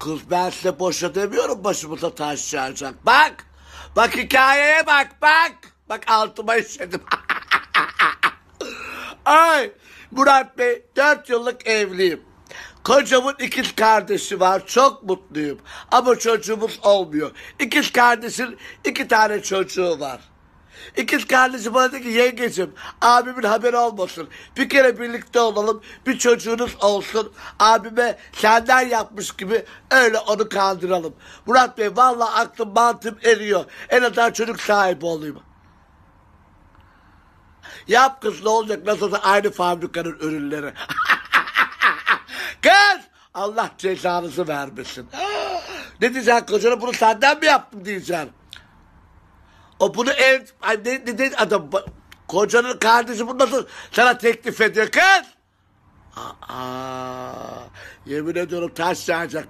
Kız ben size boşa demiyorum başımıza taş yağacak. Bak. Bak hikayeye bak bak. Bak altıma işledim. Ay Murat Bey dört yıllık evliyim. Kocamın ikiz kardeşi var. Çok mutluyum. Ama çocuğumuz olmuyor. İkiz kardeşin iki tane çocuğu var. İkiz kardeşim bana dedi ki yengeciğim abimin haberi olmasın. Bir kere birlikte olalım bir çocuğunuz olsun. Abime senden yapmış gibi öyle onu kandıralım. Murat Bey valla aklım mantığım eriyor. En azından çocuk sahibi olayım. Yap kız ne olacak nasıl olsa aynı fabrikanın ürünleri. kız Allah cezanızı vermesin. ne diyeceksin kocana bunu senden mi yaptım diyeceksin. O bunu ev ay ne, ne, ne adam kocanın kardeşi bunu nasıl sana teklif ediyor kız? Aa, yemin ediyorum taş yağacak.